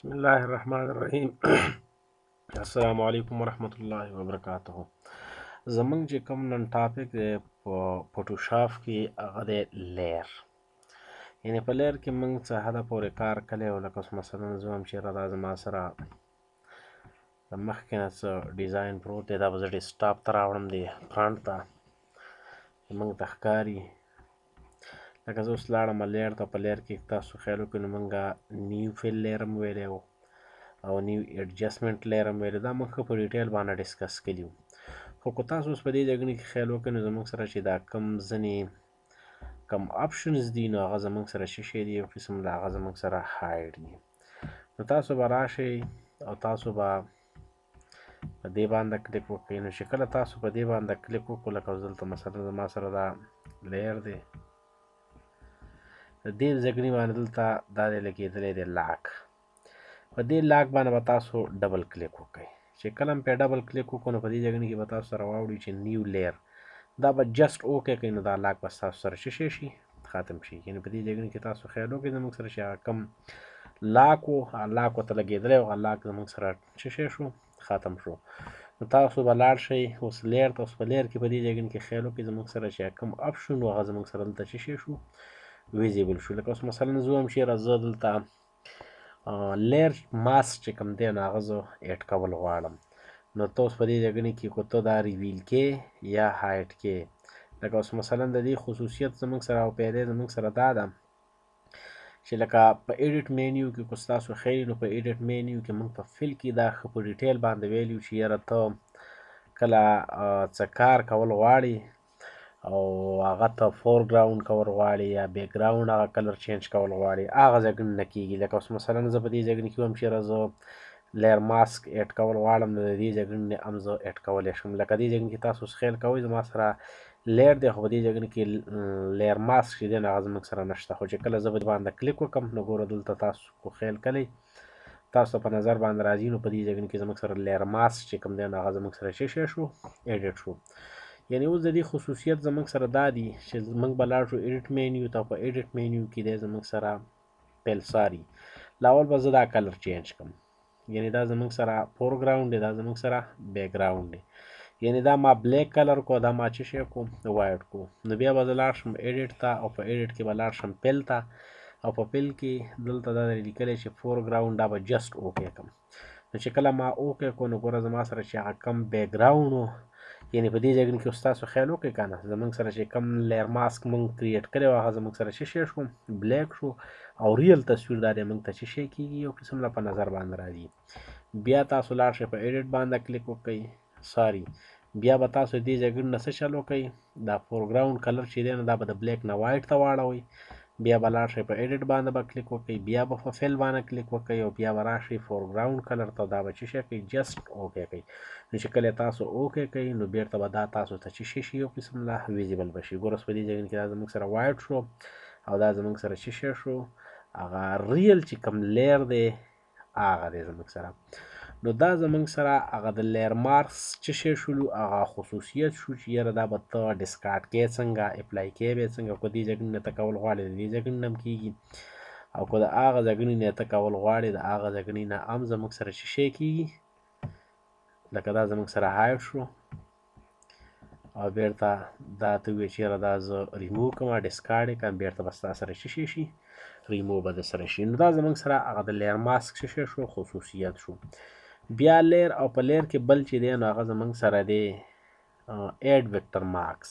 بسم الله الرحمن الرحیم السلام علیکم ورحمت الله وبرکاته زمونږ چې کوم نن ټاپک دی په فوټوشاپ کې هغه دی لیر یعنی په لیر کې موږ څه حده پورې کار کړی او لکه اوس مثلا زه هم چېرته دا زما سره د مخکې نه څه ډیزاین پروت دی دا به زه ډیسکټاپ ته راوړم دی فرنټ ته موږ ته ښکاري لکه زه اوس لاړم لیر ته په لیر کې تاسو خیال وکړئ نو مونږه نیو فیل لیر هم ویلی و او نیو ایډجسټمنټ لیر هم ویلی دا مونږ ښه په ډیټیل باندې ډسکس کړي وو خو که تاسو اوس په دې جګړې کې خیال وکړئ نو زموږ سره چې دا کم ځینې کم آپشنز دي نو هغه زموږ سره څه شی دي یو قسم د هغه زموږ سره هایډ دي نو تاسو به راشئ او تاسو به په دې باندې کلیک وکړئ نو چې کله تاسو په دې باندې کلیک وکړو لکه اوس دلته مثلا زما سره دا لیر دی د دې زګړي باندې دلته دا دی لګېدلی دی لاک په دې لاک باندې به تاسو ډبل کلیک وکړئ چې کله هم پرې ډبل کلیک وکړو نو په دې زګړي کې به تاسو سره واوړي چې نیو لیر دا به جسټ اوکې کوي نو دا لاک به ستاسو سره شیشې شي ختم شي یعنې په دې زګړي کې تاسو خیال وکړئ زموږ سره چې هغه کم لاک و لاک ورته لګېدلی او هغه لاک زموږ سره شیشې شو ختم شو نو تاسو به لاړ شئ اوس لیر تاسو په لیر کې په دې ځای کې خیال وکړئ زموږ سره چې کوم اپشن و هغه زموږ سره دلته شیشې شو ویزیبل شو لکه اوس مثلا زه هم شیره زه دلته لیر ماسک چې کوم دی نو هغه زه ایډ کول غواړم نو ته اوس په دې ځګنې کې کو ته دا ریویل کې یا هایټ کې لکه اوس مثلا د دې خصوصیت زمونږ سره او پیدا زمونږ سره دا ده چې لکه په ایډیټ مینیو کې کو ستاسو خیر نو په ایډیټ مینیو کې موږ په فل کې دا ښه په ډیټیل باندې ویلیو چې یاره ته کله څه کار کول غواړي او هغه ته فور ګراوند کول غواړي یا بیک ګراوند هغه کلر چینج کول غواړي هغه ځایګونه نه کېږي لکه اوس مثلا زه په دې ځایګونه کې وم چېرې زه لیر ماسک ایډ کول غواړم نو د دې ځایګونې هم زه ایډ کولی شم لکه دې ځایګونه کې تاسو اوس خیل کوئ زما سره لیر دی خو په دې ځایګونه کې لیر ماسک چې دی نو هغه زموږ سره نشته خو چې کله زه به باندې کلیک وکړم نو ګوره دلته تاسو خو خیل کلی تاسو په نظر باندې راځي نو په دې ځایګونه کې زموږ سره لیر ماسک چې کوم دی نو هغه زموږ سره شی شو ایډیټ شو یعنی اوس د دې خصوصیت زمونږ سره دا دی چې زمونږ به لاړ شو ایډیټ مینیو ته په ایډیټ مینیو کې دی زمونږ سره پیلساری لاول به زه دا کلر چینج کړم یعنی دا زمونږ سره فورګراوند دی دا زمونږ سره بیک ګراوند دی یعنی دا ما بلیک کلر کو دا ما چې شی کو وایټ کو نو بیا به زه لاړ شم ایډیټ ته او په ایډیټ کې به لاړ شم پیل ته او په پیل کې دلته دا لیکلی چې فورګراوند دا به جست اوکې کړم نو چې کله ما اوکې کو نو ګوره زما سره چې هغه کم بیک ګراوند یعنی په دې ځای کې اوس تاسو خیال وکړئ که نه زمونږ سره چې کوم لیر ماسک مونږ کریټ کړی و هغه زمونږ سره شی شو بلیک شو او ریل تصویر دا دی مونږ ته چې شی کېږي یو قسم له په نظر باندې راځي بیا تاسو لاړ شئ په ایډیټ باندې کلیک وکړئ ساری بیا به تاسو دې ځای کې نه څه چل وکړئ دا فورګراوند کلر چې دی نو دا به د بلیک نه وایټ ته واړوئ بیا به لاړ شئ په ایډیټ باندې به کلیک وکړئ بیا به په فیل باندې کلیک وکړئ او بیا به راشئ فورګراوند کلر ته دا به چې شي کوي جست اوکې کوي نو چې کله تاسو اوکې کوي نو بیرته به دا تاسو ته چې شي شي یو قسم لا ویزیبل بشي ګوره په دې ځای کې دا زموږ سره وایټ شو او دا زموږ سره چې شي شو هغه ریل چې کوم لیر دی هغه دی زموږ سره نو دا زمونږ سره هغه د لیر مارکس څه شی شولو هغه خصوصیت شو چې یاره دا به ته ډسکارډ کې څنګه اپلای کې به څنګه کو دې ځګن نه تکول غواړي دې ځګن نم کیږي او کو دا هغه ځګن نه تکول غواړي دا هغه ځګن نه ام زمونږ سره څه شی کیږي لکه دا زمونږ سره هاي شو او بیرته دا ته وی چې را دا ز ریمو کوم ډسکارډ کوم بیرته بس تاسو سره شي شي ریمو به سره شي نو دا زمونږ سره هغه د لیر ماسک شي شو خصوصیت شو بیا لیر او په لیر کې بل چې دی نو هغه زمونږ سره دی ایډ وکتور مارکس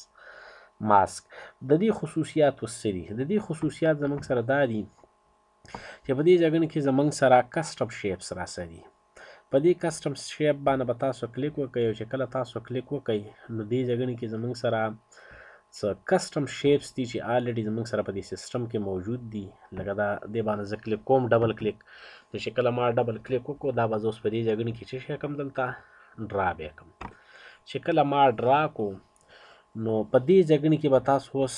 ماسک د دې خصوصیات څه دي د دې خصوصیات زمونږ سره دا دي چې په دې ځګنه کې زمونږ سره کسټم شیپس را سړي په دې کسټم شیپ باندې به تاسو کلیک وکړئ او چې کله تاسو کلیک وکړئ نو دې ځګنه کې زمونږ سره څه کسټم شیپس دي چې آلریډي زموږ سره په دې سیستم کې موجود دي لکه دا دې باندې زه کلیک کوم ډبل کلیک نو چې کله ما ډبل کلیک وکړو دا به زه اوس په دې ځایګنې کې چې شی کوم دلته ډرا بیا کوم چې کله ما ډرا کوم نو په دې ځایګنې کې به تاسو اوس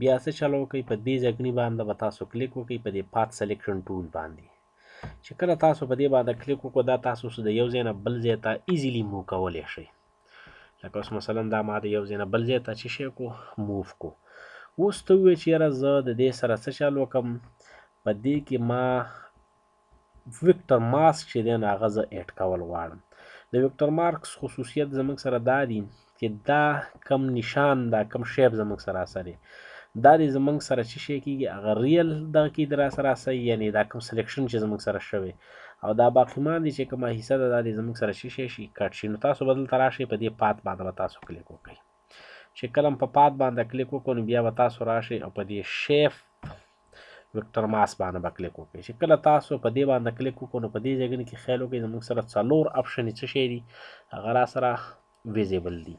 بیا څه چلو کوي په دې ځایګنې باندې به تاسو کلیک وکړئ په دې پات سلیکشن ټول باندې چې کله تاسو په دې باندې کلیک وکړو دا تاسو د یو ځای نه بل ځای ته ایزیلی موو کولی شئ لکه اوس مثلا دا ما د یو ځای نه بل ځای ته چې شی کو موف کو اوس ته ووایې چې یاره زه د دې سره څه چل وکړم په دې کې ما وکټر ماسک چې دی نو هغه زه ایډ کول غواړم د وکټر مارکس خصوصیت زموږ سره دا دی چې دا کم نشان دا کم شیپ زموږ سره اثرې دا دی زمونږ سره چې شی کېږي هغه ریل دغه کې در سره اسی یعنی دا کوم سلیکشن چې زمونږ سره شوی او دا باقیمان دي چې کومه حصہ ده دا د زموږ سره شیشه شي کټ شي نو تاسو بدل ته راشئ په دې پات باندې به تاسو کلیک وکړئ چې کلم په پات باندې کلیک وکړو نو بیا به تاسو راشئ او په دې شیف وکټر ماس باندې به کلیک وکړئ چې کله تاسو په دې باندې کلیک وکړو نو په دې ځای کې خیال وکړئ زموږ سره څلور اپشنې څه شی دي هغه را سره ویزیبل دي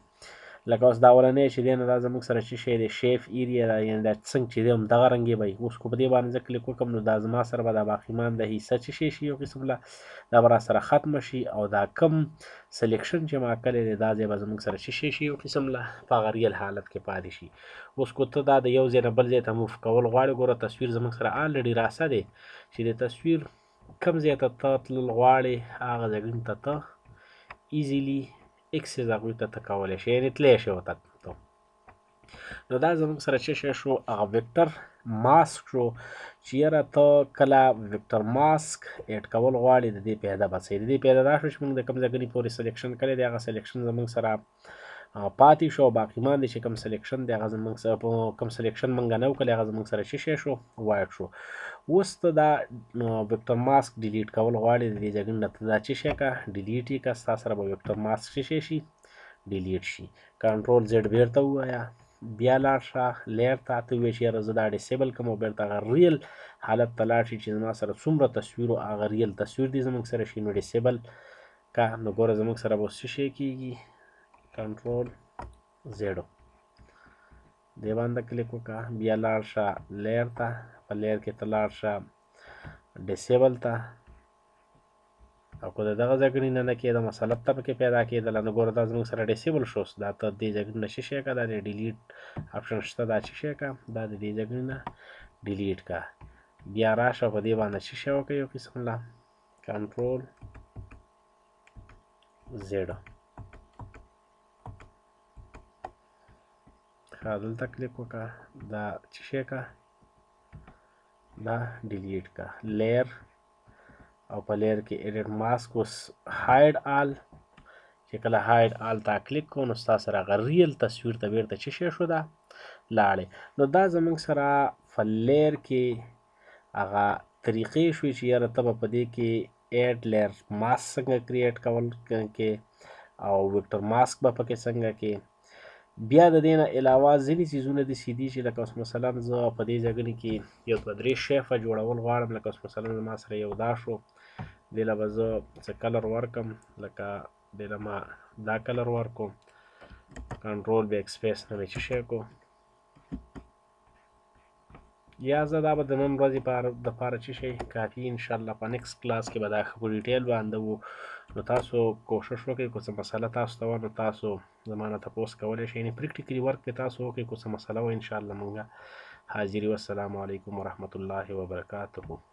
لکه اوس دا اولنی چې دی نو دا زموږ سره چې شی دی شیف ایریا ده یعنی دا څنګه چې دی همدغه رنګې به وي اوس کو په دې باندې زه کلیک وکړم نو دا زما سره به دا باقیمان د حصه چې شی شي یو قسم له دا به راسره ختمه شي او دا کم سلیکشن چې ما کړی دی دا ځای به زموږ سره چې شی شي یو قسم له په هغه ریل حالت کې پاتې شي اوس کو ته دا د یو ځای نه بل ځای ته موف کول غواړې ګوره تصویر زموږ سره آلریډي راسه دی چې د تصویر کم ځای ته ته تلل غواړې هغه ځای ته ته ایزیلی x زاویو ته تکولی شي یعنې تلی شي ورته نو دا زموږ سره چې شی شو هغه وکټر ماسک شو چې یاره ته کله وکټر ماسک ایډ کول غواړي د دې پیدا بس د دې پیدا دا شو چې موږ د کوم ځای پورې سلیکشن کړی دی هغه سلیکشن زموږ سره پاتې شو باقیمان دي چې کوم سلیکشن دی هغه زموږ سره کوم سلیکشن موږ نه وکړل هغه زموږ سره شیشه شو وایټ شو اوس ته دا وکتور ماسک ډیلیټ کول غواړي د دې ځګن نه ته دا چې شي کا ډیلیټ یې کا ستا سره به وکتور ماسک شیشه شي ډیلیټ شي کنټرول زد بیرته وایا بیا لاړ شه لیر ته ته وې چې زه دا ډیسیبل کوم او بیرته هغه ریل حالت ته لاړ شي چې زما سره څومره تصویر او هغه ریل تصویر دې زموږ سره شي نو ډیسیبل کا نو ګوره زموږ سره به څه شی کېږي کنټرول زیرو دې باندې کلیک وکړه بیا لاړ شه لیر ته په لیر کې ته لاړ شه ډیسیبل ته او که د دغه ځګړي نه نه کېده مسله ته پکې پیدا کېدله نو ګوره دا زموږ سره ډیسیبل شوس دا ته دې ځګړي نه شي که دا د ډیلیټ آپشن شته دا چې شی که دا د دې ځګړي نه ډیلیټ کا بیا راشه په دې باندې شي شی وکړه یو قسم له کنټرول زیډ ښه دلته کلیک وکړه دا څه شی کا دا ډیلیټ کا لیر او په لیر کې ایډیټ ماسک اوس هایډ آل چې کله هایډ آل تا کلیک کو نو ستاسو راغه ریل تصویر ته بیرته څه شی شو ده لاړې نو دا زمونږ سره په لیر کې هغه طریقې شوې چې یاره ته به په دې کې ایډ لیر ماسک څنګه کریټ کول کې او وکټر ماسک به پکې څنګه کې بیا د دې نه علاوه ځینې څیزونه داسې دي چې لکه اوس مثلا زه په دې ځګنې کې یو دوه درې شیفه جوړول غواړم لکه اوس مثلا زما سره یو دا شو دې له به زه څه کلر ورکم لکه دې له ما دا کلر ورکړو کنټرول بیک سپیس نه مې چې شی کړو یا زه دا به د نن ورځې دپاره چې شی کافي انشاءالله په نیکسټ کلاس کې به دا ښه په ډیټیل باندې و نو تاسو کوشش وکړئ که څه مسله تاسو ته وه نو تاسو زما نه تپوس کولی شئ یعنې پریکټیکلي ورک کې تاسو وکړئ که څه مسله وه انشاءالله مونږ حاضر یو السلام علیکم ورحمة الله وبرکاته